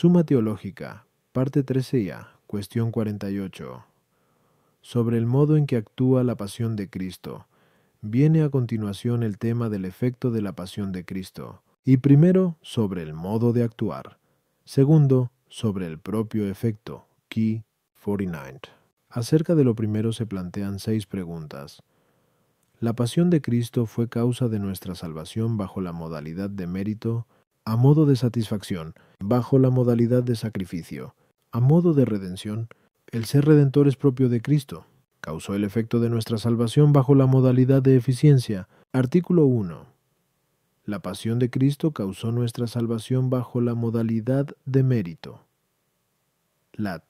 Suma Teológica, parte 13a, cuestión 48. Sobre el modo en que actúa la pasión de Cristo. Viene a continuación el tema del efecto de la pasión de Cristo. Y primero, sobre el modo de actuar. Segundo, sobre el propio efecto. Key 49. Acerca de lo primero se plantean seis preguntas. La pasión de Cristo fue causa de nuestra salvación bajo la modalidad de mérito a modo de satisfacción, bajo la modalidad de sacrificio. A modo de redención, el ser redentor es propio de Cristo. Causó el efecto de nuestra salvación bajo la modalidad de eficiencia. Artículo 1. La pasión de Cristo causó nuestra salvación bajo la modalidad de mérito. Lat.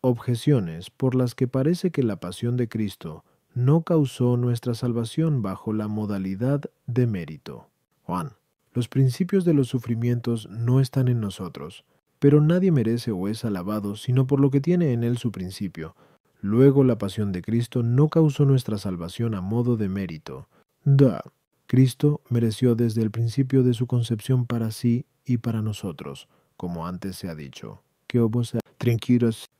Objeciones por las que parece que la pasión de Cristo no causó nuestra salvación bajo la modalidad de mérito. Juan los principios de los sufrimientos no están en nosotros, pero nadie merece o es alabado sino por lo que tiene en él su principio. Luego la pasión de Cristo no causó nuestra salvación a modo de mérito. Da, Cristo mereció desde el principio de su concepción para sí y para nosotros, como antes se ha dicho. Que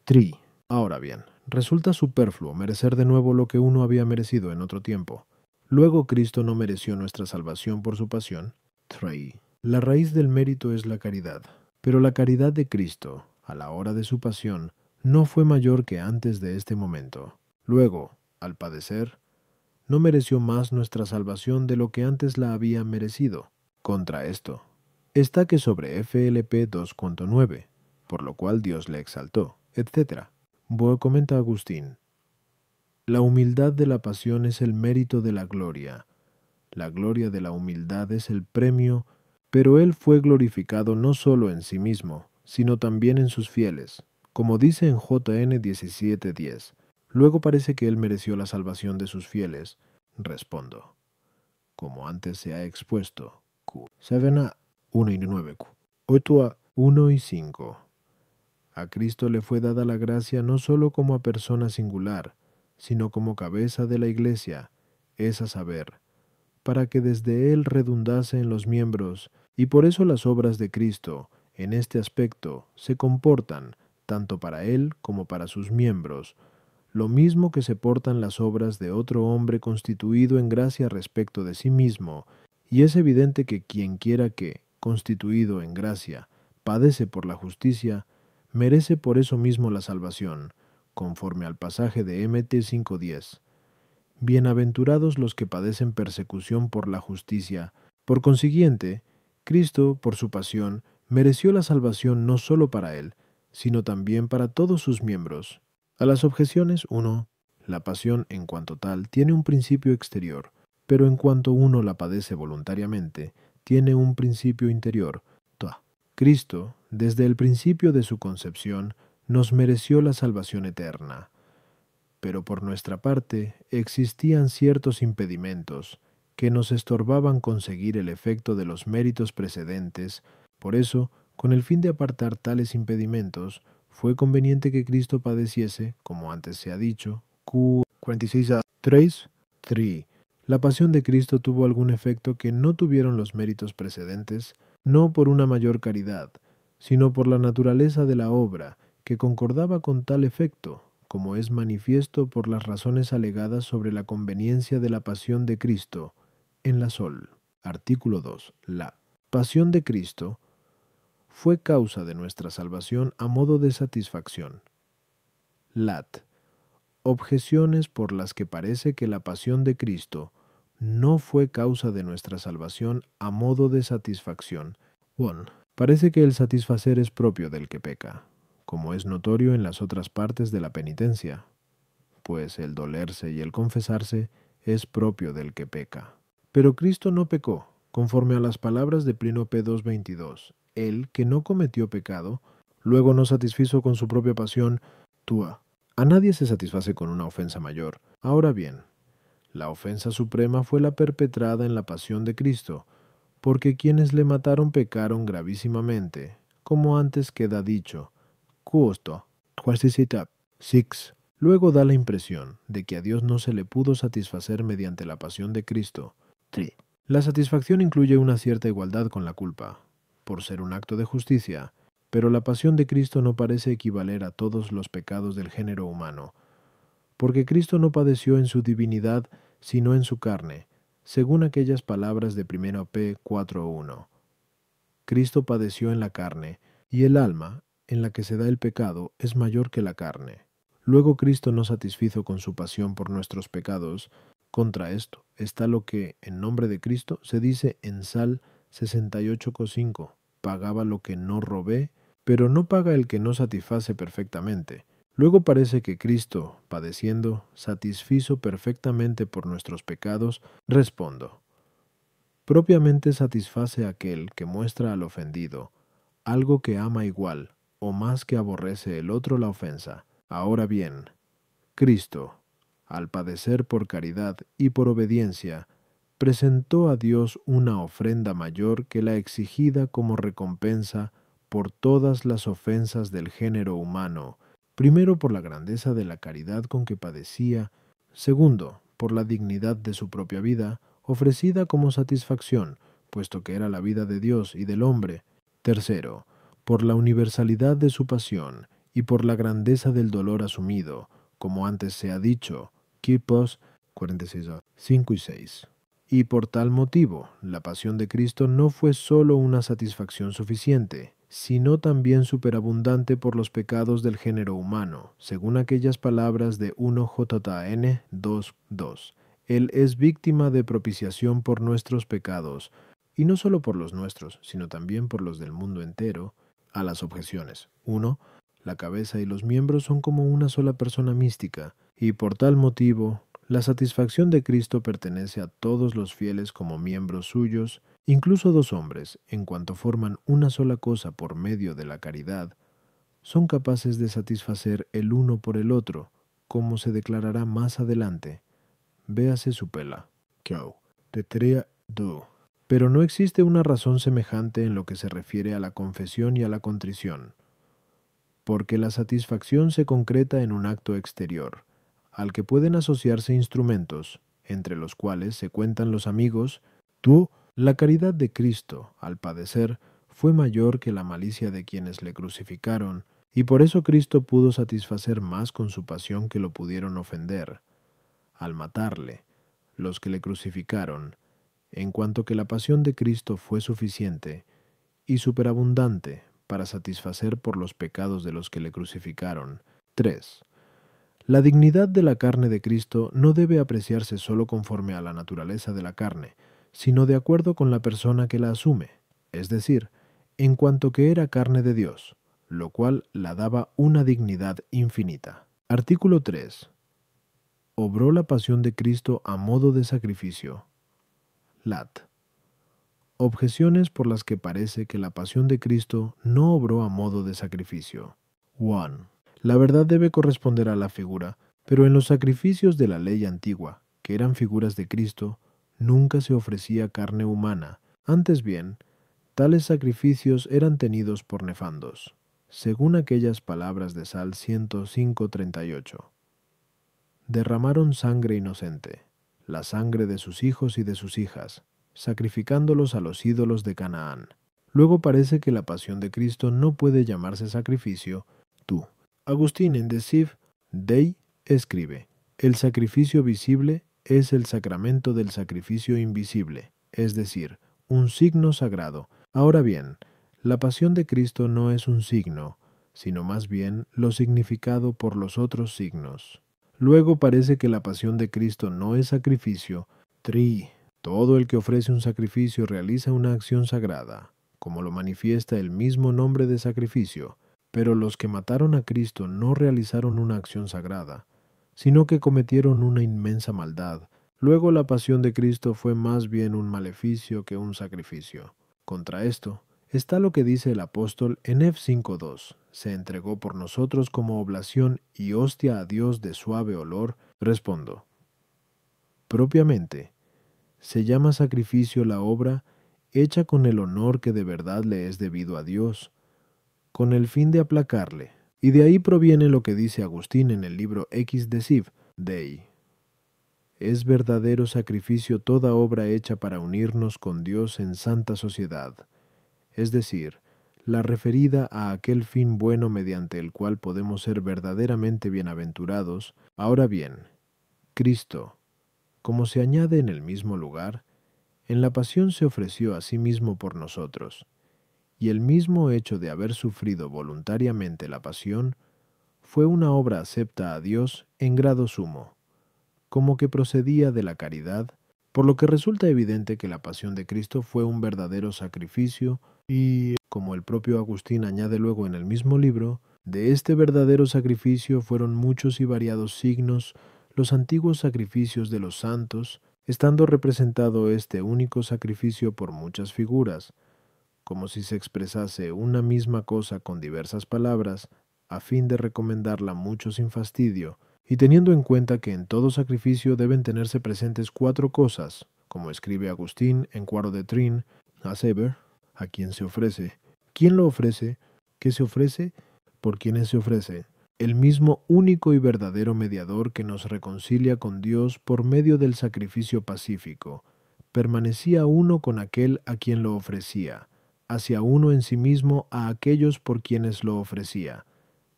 tri. Ahora bien, resulta superfluo merecer de nuevo lo que uno había merecido en otro tiempo. Luego Cristo no mereció nuestra salvación por su pasión, la raíz del mérito es la caridad, pero la caridad de Cristo, a la hora de su pasión, no fue mayor que antes de este momento. Luego, al padecer, no mereció más nuestra salvación de lo que antes la había merecido. Contra esto, está que sobre FLP 2.9, por lo cual Dios le exaltó, etc. Boe comenta Agustín. La humildad de la pasión es el mérito de la gloria, la gloria de la humildad es el premio, pero Él fue glorificado no solo en sí mismo, sino también en sus fieles. Como dice en JN 17:10, luego parece que Él mereció la salvación de sus fieles. Respondo. Como antes se ha expuesto, Q. 7a 1 y 9Q. 8 1 y 5. A Cristo le fue dada la gracia no sólo como a persona singular, sino como cabeza de la Iglesia, es a saber, para que desde él redundase en los miembros, y por eso las obras de Cristo, en este aspecto, se comportan, tanto para él como para sus miembros, lo mismo que se portan las obras de otro hombre constituido en gracia respecto de sí mismo, y es evidente que quien quiera que, constituido en gracia, padece por la justicia, merece por eso mismo la salvación, conforme al pasaje de MT 5.10. Bienaventurados los que padecen persecución por la justicia. Por consiguiente, Cristo, por su pasión, mereció la salvación no solo para él, sino también para todos sus miembros. A las objeciones 1. La pasión en cuanto tal tiene un principio exterior, pero en cuanto uno la padece voluntariamente, tiene un principio interior. Cristo, desde el principio de su concepción, nos mereció la salvación eterna pero por nuestra parte existían ciertos impedimentos que nos estorbaban conseguir el efecto de los méritos precedentes, por eso, con el fin de apartar tales impedimentos, fue conveniente que Cristo padeciese, como antes se ha dicho, Q 46 a 3, La pasión de Cristo tuvo algún efecto que no tuvieron los méritos precedentes, no por una mayor caridad, sino por la naturaleza de la obra, que concordaba con tal efecto, como es manifiesto por las razones alegadas sobre la conveniencia de la pasión de Cristo en la Sol. Artículo 2. La pasión de Cristo fue causa de nuestra salvación a modo de satisfacción. Lat. Objeciones por las que parece que la pasión de Cristo no fue causa de nuestra salvación a modo de satisfacción. 1. Parece que el satisfacer es propio del que peca como es notorio en las otras partes de la penitencia, pues el dolerse y el confesarse es propio del que peca. Pero Cristo no pecó, conforme a las palabras de P. 2.22. Él, que no cometió pecado, luego no satisfizo con su propia pasión, túa. A nadie se satisface con una ofensa mayor. Ahora bien, la ofensa suprema fue la perpetrada en la pasión de Cristo, porque quienes le mataron pecaron gravísimamente, como antes queda dicho, Justo, 6. Luego da la impresión de que a Dios no se le pudo satisfacer mediante la pasión de Cristo. 3. La satisfacción incluye una cierta igualdad con la culpa, por ser un acto de justicia, pero la pasión de Cristo no parece equivaler a todos los pecados del género humano, porque Cristo no padeció en su divinidad, sino en su carne, según aquellas palabras de 1 P 4.1. Cristo padeció en la carne, y el alma en la que se da el pecado es mayor que la carne. Luego Cristo no satisfizo con su pasión por nuestros pecados. Contra esto está lo que, en nombre de Cristo, se dice en Sal 68,5. Pagaba lo que no robé, pero no paga el que no satisface perfectamente. Luego parece que Cristo, padeciendo, satisfizo perfectamente por nuestros pecados, respondo. Propiamente satisface aquel que muestra al ofendido algo que ama igual, o más que aborrece el otro la ofensa. Ahora bien, Cristo, al padecer por caridad y por obediencia, presentó a Dios una ofrenda mayor que la exigida como recompensa por todas las ofensas del género humano, primero por la grandeza de la caridad con que padecía, segundo por la dignidad de su propia vida, ofrecida como satisfacción, puesto que era la vida de Dios y del hombre, tercero, por la universalidad de su pasión y por la grandeza del dolor asumido, como antes se ha dicho, Quipos y 6. Y por tal motivo, la pasión de Cristo no fue sólo una satisfacción suficiente, sino también superabundante por los pecados del género humano, según aquellas palabras de 1 JN 2.2. Él es víctima de propiciación por nuestros pecados, y no solo por los nuestros, sino también por los del mundo entero, a las objeciones. 1. La cabeza y los miembros son como una sola persona mística, y por tal motivo, la satisfacción de Cristo pertenece a todos los fieles como miembros suyos, incluso dos hombres, en cuanto forman una sola cosa por medio de la caridad, son capaces de satisfacer el uno por el otro, como se declarará más adelante. Véase su pela. do pero no existe una razón semejante en lo que se refiere a la confesión y a la contrición, porque la satisfacción se concreta en un acto exterior, al que pueden asociarse instrumentos, entre los cuales se cuentan los amigos, tú, la caridad de Cristo, al padecer, fue mayor que la malicia de quienes le crucificaron, y por eso Cristo pudo satisfacer más con su pasión que lo pudieron ofender. Al matarle, los que le crucificaron, en cuanto que la pasión de Cristo fue suficiente y superabundante para satisfacer por los pecados de los que le crucificaron. 3. La dignidad de la carne de Cristo no debe apreciarse sólo conforme a la naturaleza de la carne, sino de acuerdo con la persona que la asume, es decir, en cuanto que era carne de Dios, lo cual la daba una dignidad infinita. Artículo 3. Obró la pasión de Cristo a modo de sacrificio, Lat. Objeciones por las que parece que la pasión de Cristo no obró a modo de sacrificio. 1. La verdad debe corresponder a la figura, pero en los sacrificios de la ley antigua, que eran figuras de Cristo, nunca se ofrecía carne humana, antes bien, tales sacrificios eran tenidos por nefandos, según aquellas palabras de Sal 105.38. Derramaron sangre inocente la sangre de sus hijos y de sus hijas, sacrificándolos a los ídolos de Canaán. Luego parece que la pasión de Cristo no puede llamarse sacrificio, tú. Agustín en De Sif, Dei, escribe, el sacrificio visible es el sacramento del sacrificio invisible, es decir, un signo sagrado. Ahora bien, la pasión de Cristo no es un signo, sino más bien lo significado por los otros signos. Luego parece que la pasión de Cristo no es sacrificio. Tri. Todo el que ofrece un sacrificio realiza una acción sagrada, como lo manifiesta el mismo nombre de sacrificio. Pero los que mataron a Cristo no realizaron una acción sagrada, sino que cometieron una inmensa maldad. Luego la pasión de Cristo fue más bien un maleficio que un sacrificio. Contra esto, está lo que dice el apóstol en F5.2. Se entregó por nosotros como oblación y hostia a Dios de suave olor, respondo. Propiamente, se llama sacrificio la obra hecha con el honor que de verdad le es debido a Dios, con el fin de aplacarle, y de ahí proviene lo que dice Agustín en el libro X de Siv, Dei. Es verdadero sacrificio toda obra hecha para unirnos con Dios en santa sociedad, es decir, la referida a aquel fin bueno mediante el cual podemos ser verdaderamente bienaventurados, ahora bien, Cristo, como se añade en el mismo lugar, en la pasión se ofreció a sí mismo por nosotros, y el mismo hecho de haber sufrido voluntariamente la pasión fue una obra acepta a Dios en grado sumo, como que procedía de la caridad, por lo que resulta evidente que la pasión de Cristo fue un verdadero sacrificio y, como el propio Agustín añade luego en el mismo libro, de este verdadero sacrificio fueron muchos y variados signos los antiguos sacrificios de los santos, estando representado este único sacrificio por muchas figuras, como si se expresase una misma cosa con diversas palabras, a fin de recomendarla mucho sin fastidio, y teniendo en cuenta que en todo sacrificio deben tenerse presentes cuatro cosas, como escribe Agustín en Cuaro de Trin, a a quien se ofrece. ¿Quién lo ofrece? ¿Qué se ofrece? ¿Por quienes se ofrece? El mismo único y verdadero mediador que nos reconcilia con Dios por medio del sacrificio pacífico. Permanecía uno con aquel a quien lo ofrecía, hacia uno en sí mismo a aquellos por quienes lo ofrecía,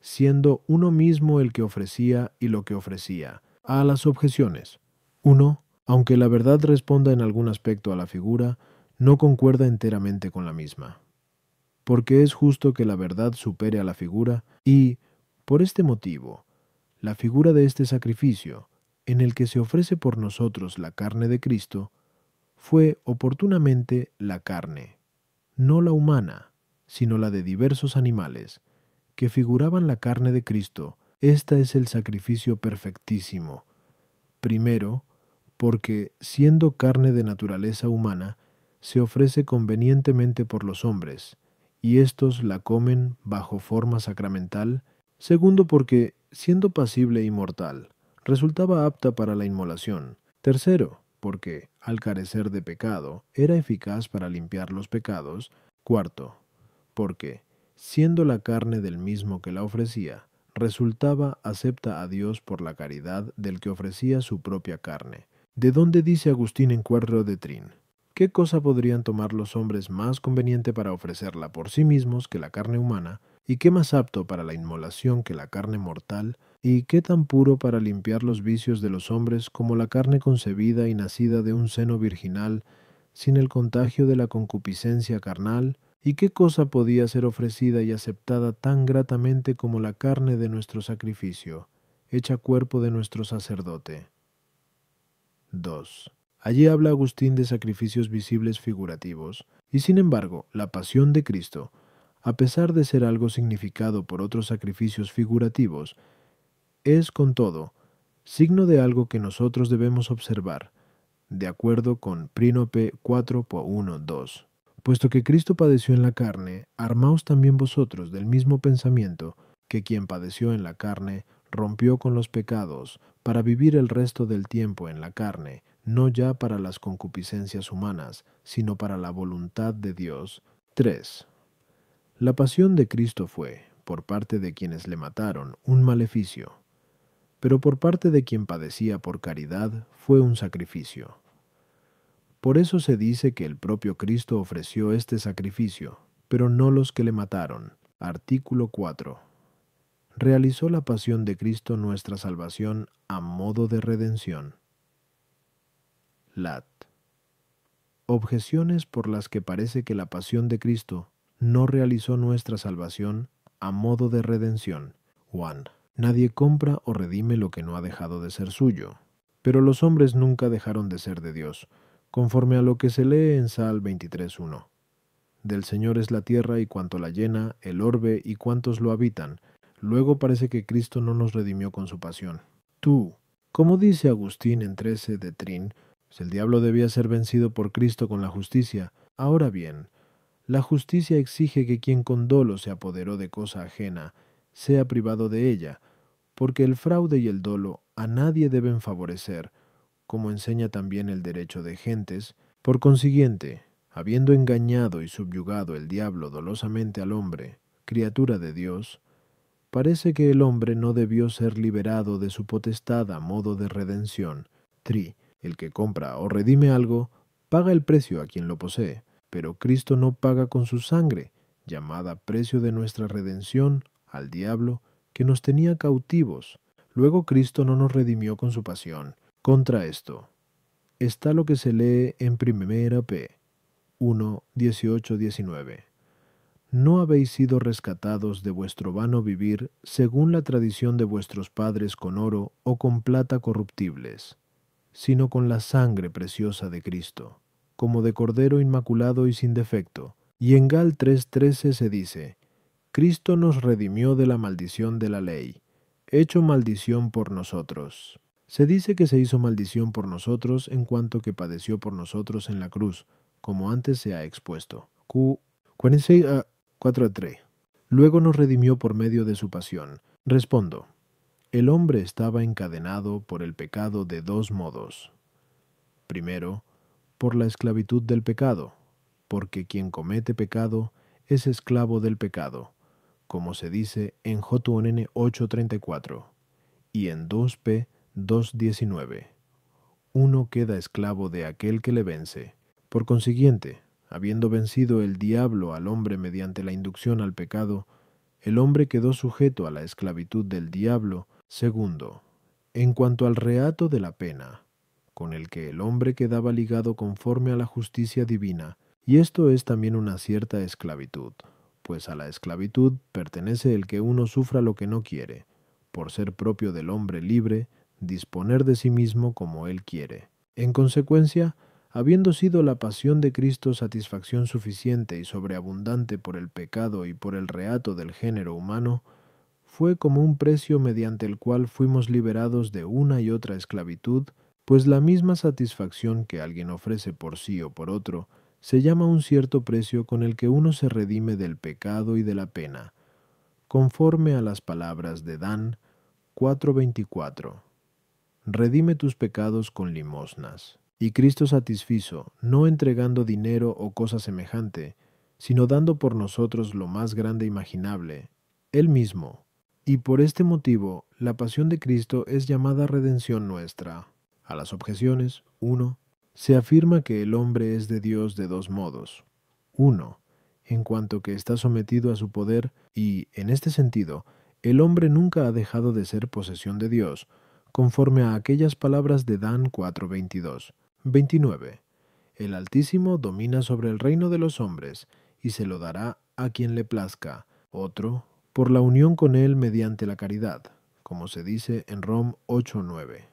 siendo uno mismo el que ofrecía y lo que ofrecía. A las objeciones. 1. Aunque la verdad responda en algún aspecto a la figura, no concuerda enteramente con la misma, porque es justo que la verdad supere a la figura y, por este motivo, la figura de este sacrificio, en el que se ofrece por nosotros la carne de Cristo, fue oportunamente la carne, no la humana, sino la de diversos animales, que figuraban la carne de Cristo. Este es el sacrificio perfectísimo. Primero, porque, siendo carne de naturaleza humana, se ofrece convenientemente por los hombres, y éstos la comen bajo forma sacramental, segundo porque, siendo pasible y mortal, resultaba apta para la inmolación, tercero porque, al carecer de pecado, era eficaz para limpiar los pecados, cuarto porque, siendo la carne del mismo que la ofrecía, resultaba acepta a Dios por la caridad del que ofrecía su propia carne, de donde dice Agustín en Cuadro de Trin, ¿qué cosa podrían tomar los hombres más conveniente para ofrecerla por sí mismos que la carne humana? ¿Y qué más apto para la inmolación que la carne mortal? ¿Y qué tan puro para limpiar los vicios de los hombres como la carne concebida y nacida de un seno virginal, sin el contagio de la concupiscencia carnal? ¿Y qué cosa podía ser ofrecida y aceptada tan gratamente como la carne de nuestro sacrificio, hecha cuerpo de nuestro sacerdote? 2. Allí habla Agustín de sacrificios visibles figurativos, y sin embargo, la pasión de Cristo, a pesar de ser algo significado por otros sacrificios figurativos, es, con todo, signo de algo que nosotros debemos observar, de acuerdo con Prínope 4.1.2. Puesto que Cristo padeció en la carne, armaos también vosotros del mismo pensamiento, que quien padeció en la carne rompió con los pecados, para vivir el resto del tiempo en la carne, no ya para las concupiscencias humanas, sino para la voluntad de Dios. 3. La pasión de Cristo fue, por parte de quienes le mataron, un maleficio, pero por parte de quien padecía por caridad fue un sacrificio. Por eso se dice que el propio Cristo ofreció este sacrificio, pero no los que le mataron. Artículo 4. Realizó la pasión de Cristo nuestra salvación a modo de redención. Lat. Objeciones por las que parece que la pasión de Cristo no realizó nuestra salvación a modo de redención. Juan. Nadie compra o redime lo que no ha dejado de ser suyo. Pero los hombres nunca dejaron de ser de Dios, conforme a lo que se lee en Sal 23.1. Del Señor es la tierra y cuanto la llena, el orbe y cuantos lo habitan. Luego parece que Cristo no nos redimió con su pasión. Tú, como dice Agustín en 13 de Trin, si pues, el diablo debía ser vencido por Cristo con la justicia, ahora bien, la justicia exige que quien con dolo se apoderó de cosa ajena sea privado de ella, porque el fraude y el dolo a nadie deben favorecer, como enseña también el derecho de gentes, por consiguiente, habiendo engañado y subyugado el diablo dolosamente al hombre, criatura de Dios, parece que el hombre no debió ser liberado de su potestad a modo de redención, el que compra o redime algo, paga el precio a quien lo posee, pero Cristo no paga con su sangre, llamada precio de nuestra redención, al diablo, que nos tenía cautivos. Luego Cristo no nos redimió con su pasión. Contra esto está lo que se lee en Primera P. 1, No habéis sido rescatados de vuestro vano vivir según la tradición de vuestros padres con oro o con plata corruptibles, sino con la sangre preciosa de Cristo, como de Cordero Inmaculado y sin defecto. Y en Gal 3:13 se dice, Cristo nos redimió de la maldición de la ley, hecho maldición por nosotros. Se dice que se hizo maldición por nosotros en cuanto que padeció por nosotros en la cruz, como antes se ha expuesto. Q ah, Luego nos redimió por medio de su pasión. Respondo. El hombre estaba encadenado por el pecado de dos modos. Primero, por la esclavitud del pecado, porque quien comete pecado es esclavo del pecado, como se dice en JUNN 8:34 y en 2P 2:19. Uno queda esclavo de aquel que le vence. Por consiguiente, habiendo vencido el diablo al hombre mediante la inducción al pecado, el hombre quedó sujeto a la esclavitud del diablo Segundo, en cuanto al reato de la pena, con el que el hombre quedaba ligado conforme a la justicia divina, y esto es también una cierta esclavitud, pues a la esclavitud pertenece el que uno sufra lo que no quiere, por ser propio del hombre libre, disponer de sí mismo como él quiere. En consecuencia, habiendo sido la pasión de Cristo satisfacción suficiente y sobreabundante por el pecado y por el reato del género humano, fue como un precio mediante el cual fuimos liberados de una y otra esclavitud, pues la misma satisfacción que alguien ofrece por sí o por otro se llama un cierto precio con el que uno se redime del pecado y de la pena, conforme a las palabras de Dan 4:24. Redime tus pecados con limosnas. Y Cristo satisfizo, no entregando dinero o cosa semejante, sino dando por nosotros lo más grande e imaginable, Él mismo, y por este motivo, la pasión de Cristo es llamada redención nuestra. A las objeciones 1. Se afirma que el hombre es de Dios de dos modos. 1. En cuanto que está sometido a su poder y, en este sentido, el hombre nunca ha dejado de ser posesión de Dios, conforme a aquellas palabras de Dan 4:22. 29. El Altísimo domina sobre el reino de los hombres, y se lo dará a quien le plazca. Otro, por la unión con Él mediante la caridad, como se dice en Rom 8.9.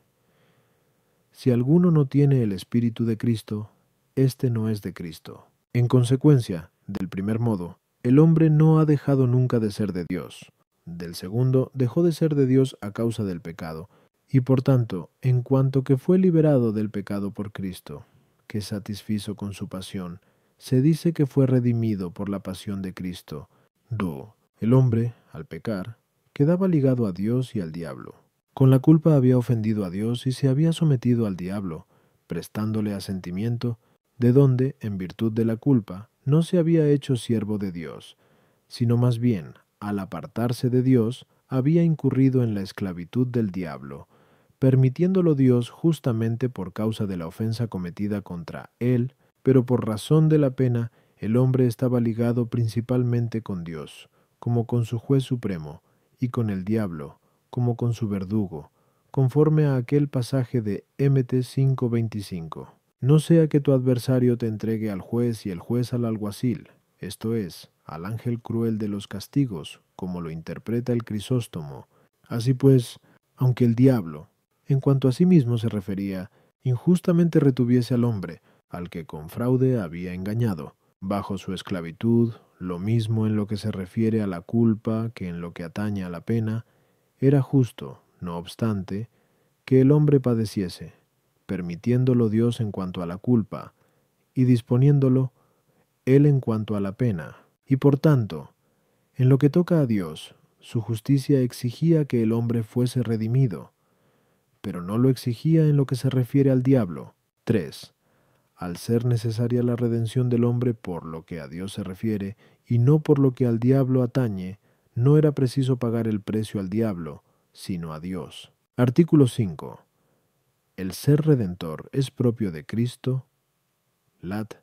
Si alguno no tiene el Espíritu de Cristo, éste no es de Cristo. En consecuencia, del primer modo, el hombre no ha dejado nunca de ser de Dios. Del segundo, dejó de ser de Dios a causa del pecado, y por tanto, en cuanto que fue liberado del pecado por Cristo, que satisfizo con su pasión, se dice que fue redimido por la pasión de Cristo, el hombre, al pecar, quedaba ligado a Dios y al diablo. Con la culpa había ofendido a Dios y se había sometido al diablo, prestándole asentimiento, de donde, en virtud de la culpa, no se había hecho siervo de Dios, sino más bien, al apartarse de Dios, había incurrido en la esclavitud del diablo, permitiéndolo Dios justamente por causa de la ofensa cometida contra él, pero por razón de la pena, el hombre estaba ligado principalmente con Dios como con su juez supremo, y con el diablo, como con su verdugo, conforme a aquel pasaje de MT 5:25. No sea que tu adversario te entregue al juez y el juez al alguacil, esto es, al ángel cruel de los castigos, como lo interpreta el Crisóstomo. Así pues, aunque el diablo, en cuanto a sí mismo se refería, injustamente retuviese al hombre, al que con fraude había engañado, bajo su esclavitud, lo mismo en lo que se refiere a la culpa que en lo que atañe a la pena, era justo, no obstante, que el hombre padeciese, permitiéndolo Dios en cuanto a la culpa, y disponiéndolo Él en cuanto a la pena, y por tanto, en lo que toca a Dios, su justicia exigía que el hombre fuese redimido, pero no lo exigía en lo que se refiere al diablo. 3 al ser necesaria la redención del hombre por lo que a Dios se refiere y no por lo que al diablo atañe, no era preciso pagar el precio al diablo, sino a Dios. Artículo 5. El ser redentor es propio de Cristo. Lat.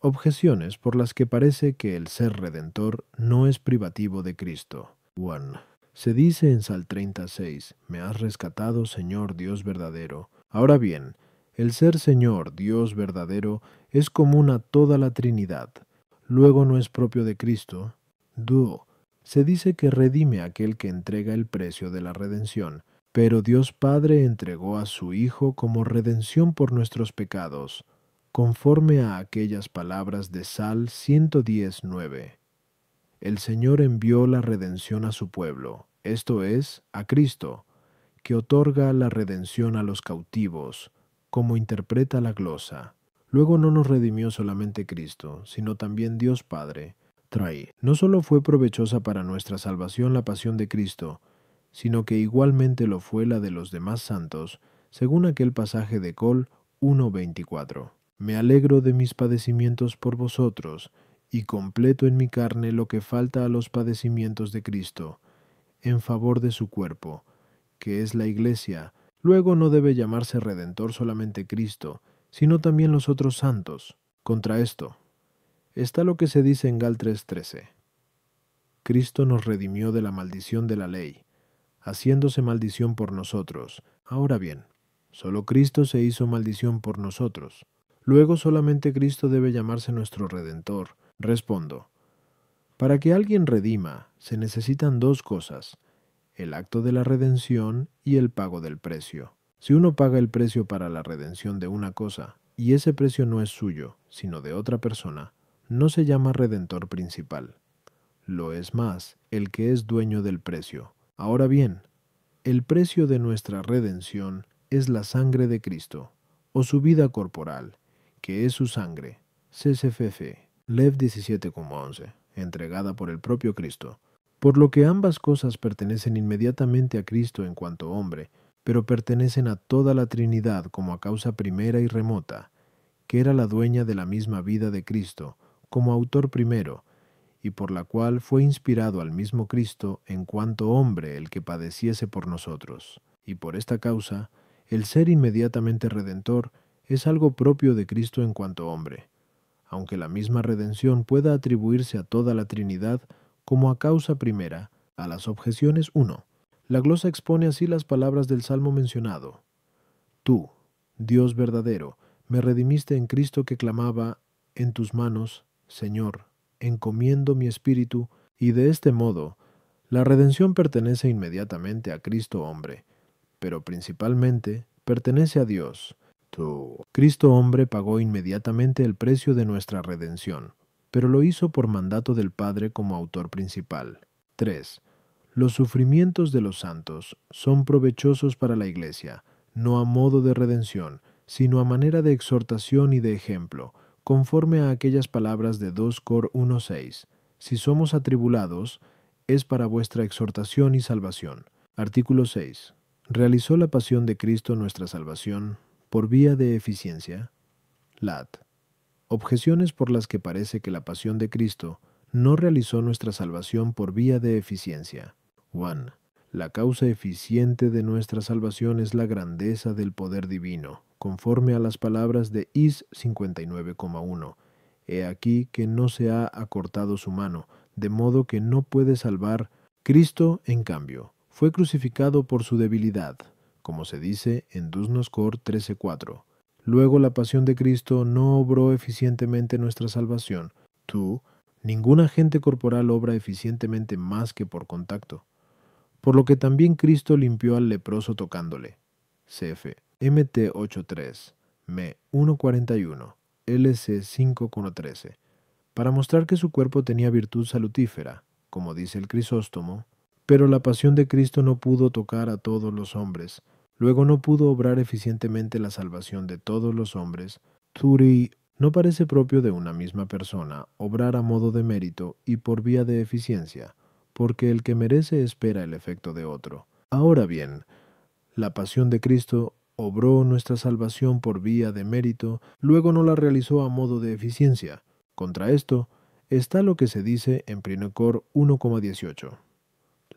Objeciones por las que parece que el ser redentor no es privativo de Cristo. 1. Se dice en Sal 36, Me has rescatado, Señor Dios verdadero. Ahora bien, el ser Señor, Dios verdadero, es común a toda la Trinidad. Luego no es propio de Cristo. Duo. Se dice que redime aquel que entrega el precio de la redención, pero Dios Padre entregó a su Hijo como redención por nuestros pecados, conforme a aquellas palabras de Sal 119. El Señor envió la redención a su pueblo, esto es, a Cristo, que otorga la redención a los cautivos, como interpreta la glosa. Luego no nos redimió solamente Cristo, sino también Dios Padre. Trae, no solo fue provechosa para nuestra salvación la pasión de Cristo, sino que igualmente lo fue la de los demás santos, según aquel pasaje de Col 1.24. Me alegro de mis padecimientos por vosotros, y completo en mi carne lo que falta a los padecimientos de Cristo, en favor de su cuerpo, que es la Iglesia, Luego no debe llamarse redentor solamente Cristo, sino también los otros santos. Contra esto está lo que se dice en Gal 3:13. Cristo nos redimió de la maldición de la ley, haciéndose maldición por nosotros. Ahora bien, solo Cristo se hizo maldición por nosotros. Luego solamente Cristo debe llamarse nuestro redentor. Respondo. Para que alguien redima, se necesitan dos cosas el acto de la redención y el pago del precio. Si uno paga el precio para la redención de una cosa, y ese precio no es suyo, sino de otra persona, no se llama redentor principal. Lo es más el que es dueño del precio. Ahora bien, el precio de nuestra redención es la sangre de Cristo, o su vida corporal, que es su sangre, CCFF, Lev 17,11, entregada por el propio Cristo, por lo que ambas cosas pertenecen inmediatamente a Cristo en cuanto hombre, pero pertenecen a toda la Trinidad como a causa primera y remota, que era la dueña de la misma vida de Cristo, como autor primero, y por la cual fue inspirado al mismo Cristo en cuanto hombre el que padeciese por nosotros. Y por esta causa, el ser inmediatamente redentor es algo propio de Cristo en cuanto hombre. Aunque la misma redención pueda atribuirse a toda la Trinidad, como a causa primera. A las objeciones 1. La glosa expone así las palabras del salmo mencionado. Tú, Dios verdadero, me redimiste en Cristo que clamaba, en tus manos, Señor, encomiendo mi espíritu, y de este modo, la redención pertenece inmediatamente a Cristo hombre, pero principalmente pertenece a Dios. Tú, Cristo hombre pagó inmediatamente el precio de nuestra redención pero lo hizo por mandato del Padre como autor principal. 3. Los sufrimientos de los santos son provechosos para la Iglesia, no a modo de redención, sino a manera de exhortación y de ejemplo, conforme a aquellas palabras de 2 Cor 1.6. Si somos atribulados, es para vuestra exhortación y salvación. Artículo 6. ¿Realizó la pasión de Cristo nuestra salvación por vía de eficiencia? Lat objeciones por las que parece que la pasión de Cristo no realizó nuestra salvación por vía de eficiencia. 1. la causa eficiente de nuestra salvación es la grandeza del poder divino, conforme a las palabras de Is 59,1. He aquí que no se ha acortado su mano, de modo que no puede salvar. Cristo, en cambio, fue crucificado por su debilidad, como se dice en Cor 13,4. Luego la pasión de Cristo no obró eficientemente nuestra salvación. Tú, ningún agente corporal obra eficientemente más que por contacto. Por lo que también Cristo limpió al leproso tocándole. CF MT 8.3, ME 1.41, LC 5.13. Para mostrar que su cuerpo tenía virtud salutífera, como dice el Crisóstomo, pero la pasión de Cristo no pudo tocar a todos los hombres, Luego no pudo obrar eficientemente la salvación de todos los hombres. Turi no parece propio de una misma persona obrar a modo de mérito y por vía de eficiencia, porque el que merece espera el efecto de otro. Ahora bien, la pasión de Cristo obró nuestra salvación por vía de mérito, luego no la realizó a modo de eficiencia. Contra esto está lo que se dice en Prinocor 1,18.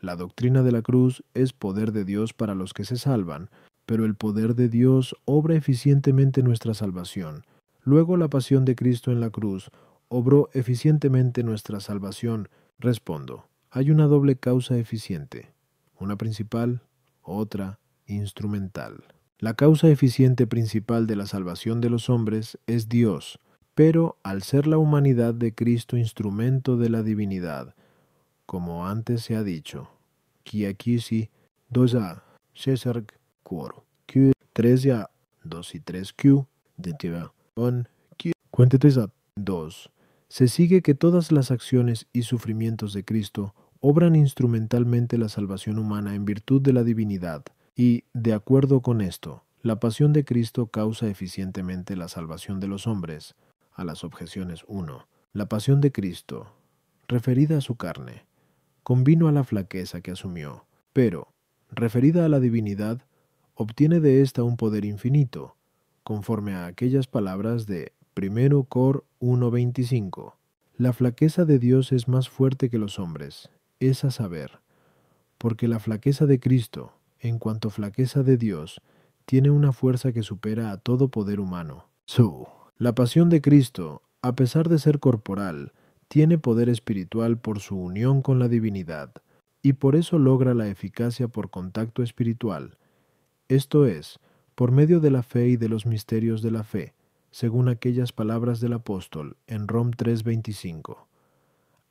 La doctrina de la cruz es poder de Dios para los que se salvan, pero el poder de Dios obra eficientemente nuestra salvación. Luego la pasión de Cristo en la cruz obró eficientemente nuestra salvación. Respondo, hay una doble causa eficiente, una principal, otra instrumental. La causa eficiente principal de la salvación de los hombres es Dios, pero al ser la humanidad de Cristo instrumento de la divinidad, como antes se ha dicho, Kiakisi, a César dos Q, tres a 2 y 3 Q, Q, a 2. Se sigue que todas las acciones y sufrimientos de Cristo obran instrumentalmente la salvación humana en virtud de la divinidad, y, de acuerdo con esto, la pasión de Cristo causa eficientemente la salvación de los hombres, a las objeciones 1. La pasión de Cristo, referida a su carne, convino a la flaqueza que asumió, pero, referida a la divinidad, obtiene de ésta un poder infinito, conforme a aquellas palabras de 1 Cor 1.25. La flaqueza de Dios es más fuerte que los hombres, es a saber, porque la flaqueza de Cristo, en cuanto flaqueza de Dios, tiene una fuerza que supera a todo poder humano. So, la pasión de Cristo, a pesar de ser corporal, tiene poder espiritual por su unión con la divinidad, y por eso logra la eficacia por contacto espiritual, esto es, por medio de la fe y de los misterios de la fe, según aquellas palabras del apóstol en Rom 3:25,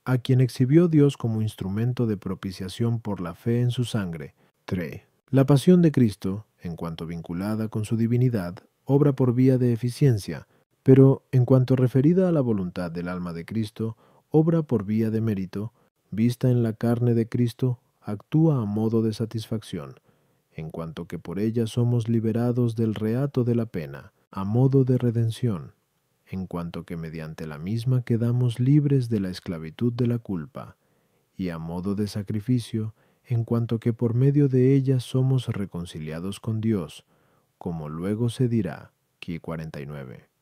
a quien exhibió Dios como instrumento de propiciación por la fe en su sangre. 3. La pasión de Cristo, en cuanto vinculada con su divinidad, obra por vía de eficiencia, pero en cuanto referida a la voluntad del alma de Cristo, obra por vía de mérito, vista en la carne de Cristo, actúa a modo de satisfacción, en cuanto que por ella somos liberados del reato de la pena, a modo de redención, en cuanto que mediante la misma quedamos libres de la esclavitud de la culpa, y a modo de sacrificio, en cuanto que por medio de ella somos reconciliados con Dios, como luego se dirá, 49.